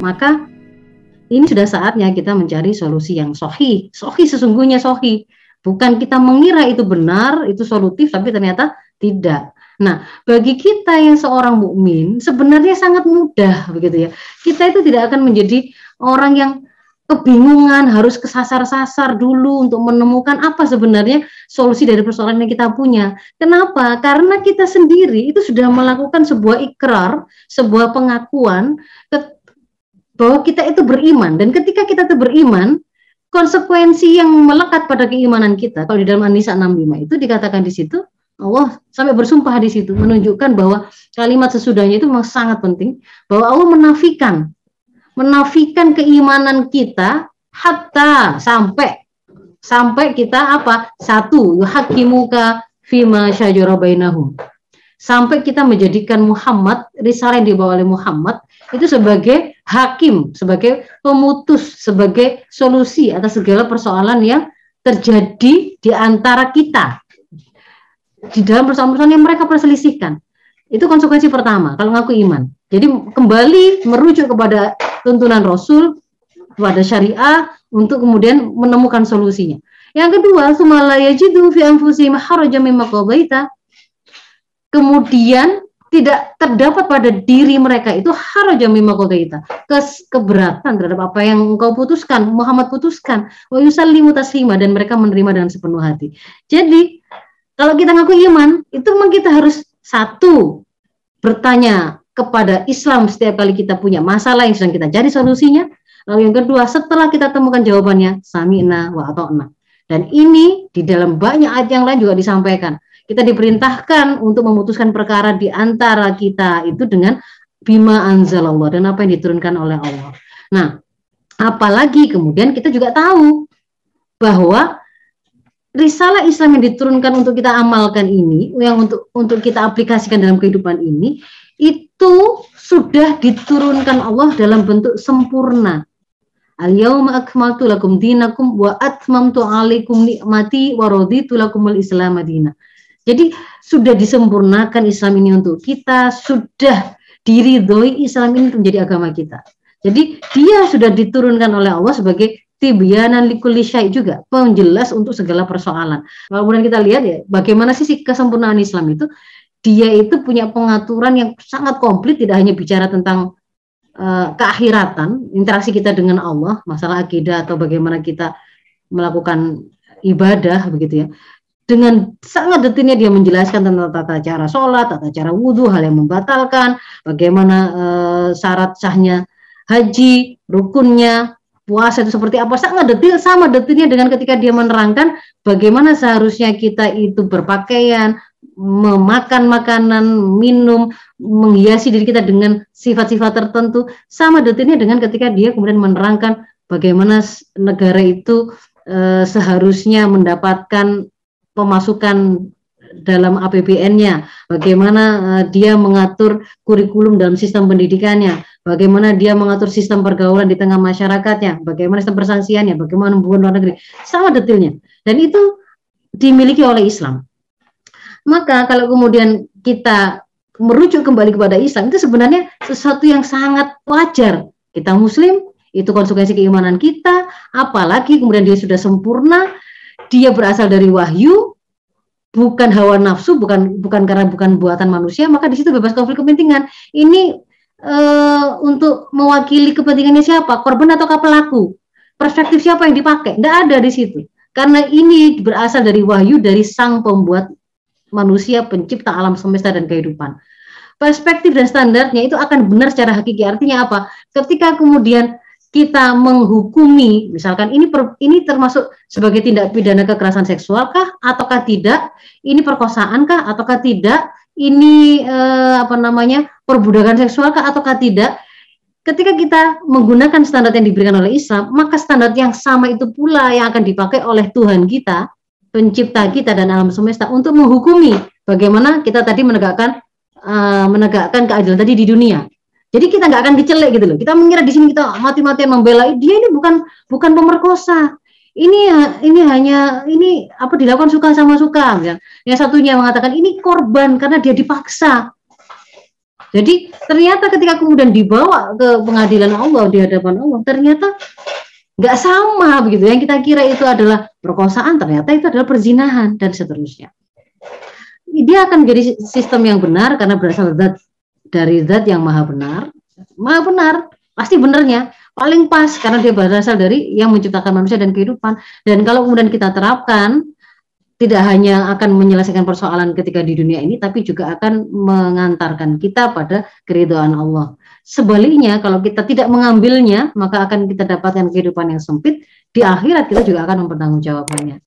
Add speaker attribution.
Speaker 1: Maka ini sudah saatnya kita mencari solusi yang sohi, sohi sesungguhnya sohi. Bukan kita mengira itu benar, itu solutif, tapi ternyata tidak. Nah, bagi kita yang seorang mukmin sebenarnya sangat mudah begitu ya. Kita itu tidak akan menjadi orang yang kebingungan harus kesasar-sasar dulu untuk menemukan apa sebenarnya solusi dari persoalan yang kita punya. Kenapa? Karena kita sendiri itu sudah melakukan sebuah ikrar, sebuah pengakuan bahwa kita itu beriman dan ketika kita itu beriman konsekuensi yang melekat pada keimanan kita kalau di dalam An-Nisa 65 itu dikatakan di situ Allah sampai bersumpah di situ menunjukkan bahwa kalimat sesudahnya itu memang sangat penting bahwa Allah menafikan menafikan keimanan kita hatta sampai sampai kita apa satu yuhakimuka fima syajara bainahum sampai kita menjadikan Muhammad risalah yang dibawa oleh Muhammad itu sebagai hakim, sebagai pemutus, sebagai solusi atas segala persoalan yang terjadi di antara kita di dalam persoalan-persoalan yang mereka perselisihkan. Itu konsekuensi pertama kalau ngaku iman. Jadi kembali merujuk kepada tuntunan Rasul, kepada syariah untuk kemudian menemukan solusinya. Yang kedua, sumalayajidu fi anfusihim harajan mimma kemudian tidak terdapat pada diri mereka itu haraja mimma qadaita keberatan terhadap apa yang engkau putuskan Muhammad putuskan wa yusallimu taslima dan mereka menerima dengan sepenuh hati jadi kalau kita ngaku iman itu memang kita harus satu bertanya kepada Islam setiap kali kita punya masalah yang sedang kita cari solusinya lalu yang kedua setelah kita temukan jawabannya sami'na wa dan ini di dalam banyak ayat yang lain juga disampaikan kita diperintahkan untuk memutuskan perkara di antara kita itu dengan bima anzalallah dan apa yang diturunkan oleh Allah. Nah, apalagi kemudian kita juga tahu bahwa risalah Islam yang diturunkan untuk kita amalkan ini, yang untuk untuk kita aplikasikan dalam kehidupan ini, itu sudah diturunkan Allah dalam bentuk sempurna. Al-yawma akmaltu lakum dinakum wa atmamtu alaikum ni'mati wa raditu lakumul Islam madina. Jadi sudah disempurnakan Islam ini untuk kita, sudah diridhoi Islam ini menjadi agama kita. Jadi dia sudah diturunkan oleh Allah sebagai tibyanan likulli syai juga, penjelas untuk segala persoalan. Kalau Kemudian kita lihat ya, bagaimana sih kesempurnaan Islam itu? Dia itu punya pengaturan yang sangat komplit, tidak hanya bicara tentang uh, keakhiratan, interaksi kita dengan Allah, masalah akidah atau bagaimana kita melakukan ibadah begitu ya dengan sangat detailnya dia menjelaskan tentang tata cara sholat, tata cara wudhu, hal yang membatalkan, bagaimana e, syarat sahnya haji, rukunnya, puasa itu seperti apa, sangat detail, sama detailnya dengan ketika dia menerangkan bagaimana seharusnya kita itu berpakaian, memakan makanan, minum, menghiasi diri kita dengan sifat-sifat tertentu, sama detailnya dengan ketika dia kemudian menerangkan bagaimana negara itu eh, seharusnya mendapatkan pemasukan dalam APBN-nya, bagaimana eh, dia mengatur kurikulum dalam sistem pendidikannya, bagaimana dia mengatur sistem pergaulan di tengah masyarakatnya, bagaimana sistem persanksiannya, bagaimana hubungan luar negeri, sama detailnya. Dan itu dimiliki oleh Islam. Maka kalau kemudian kita merujuk kembali kepada Islam, itu sebenarnya sesuatu yang sangat wajar. Kita muslim, itu konsekuensi keimanan kita, apalagi kemudian dia sudah sempurna, dia berasal dari wahyu, bukan hawa nafsu, bukan bukan karena bukan buatan manusia, maka di situ bebas konflik kepentingan. Ini e, untuk mewakili kepentingannya siapa, korban atau pelaku? Perspektif siapa yang dipakai? Tidak ada di situ. Karena ini berasal dari wahyu dari sang pembuat manusia, pencipta alam semesta dan kehidupan. Perspektif dan standarnya itu akan benar secara hakiki. Artinya apa? Ketika kemudian kita menghukumi misalkan ini per, ini termasuk sebagai tindak pidana kekerasan seksual kah ataukah tidak ini perkosaan kah ataukah tidak ini eh, apa namanya perbudakan seksual kah ataukah tidak ketika kita menggunakan standar yang diberikan oleh Islam maka standar yang sama itu pula yang akan dipakai oleh Tuhan kita pencipta kita dan alam semesta untuk menghukumi bagaimana kita tadi menegakkan eh, menegakkan keadilan tadi di dunia jadi kita nggak akan dicelek gitu loh. Kita mengira di sini kita mati-matian membela dia ini bukan bukan pemerkosa. Ini ini hanya ini apa dilakukan suka sama suka. Ya. Yang satunya mengatakan ini korban karena dia dipaksa. Jadi ternyata ketika kemudian dibawa ke pengadilan Allah di hadapan Allah ternyata nggak sama begitu yang kita kira itu adalah perkosaan ternyata itu adalah perzinahan dan seterusnya dia akan jadi sistem yang benar karena berasal dari dari zat yang maha benar, maha benar, pasti benernya, paling pas karena dia berasal dari yang menciptakan manusia dan kehidupan. Dan kalau kemudian kita terapkan, tidak hanya akan menyelesaikan persoalan ketika di dunia ini, tapi juga akan mengantarkan kita pada keridhaan Allah. Sebaliknya, kalau kita tidak mengambilnya, maka akan kita dapatkan kehidupan yang sempit. Di akhirat kita juga akan mempertanggungjawabkannya.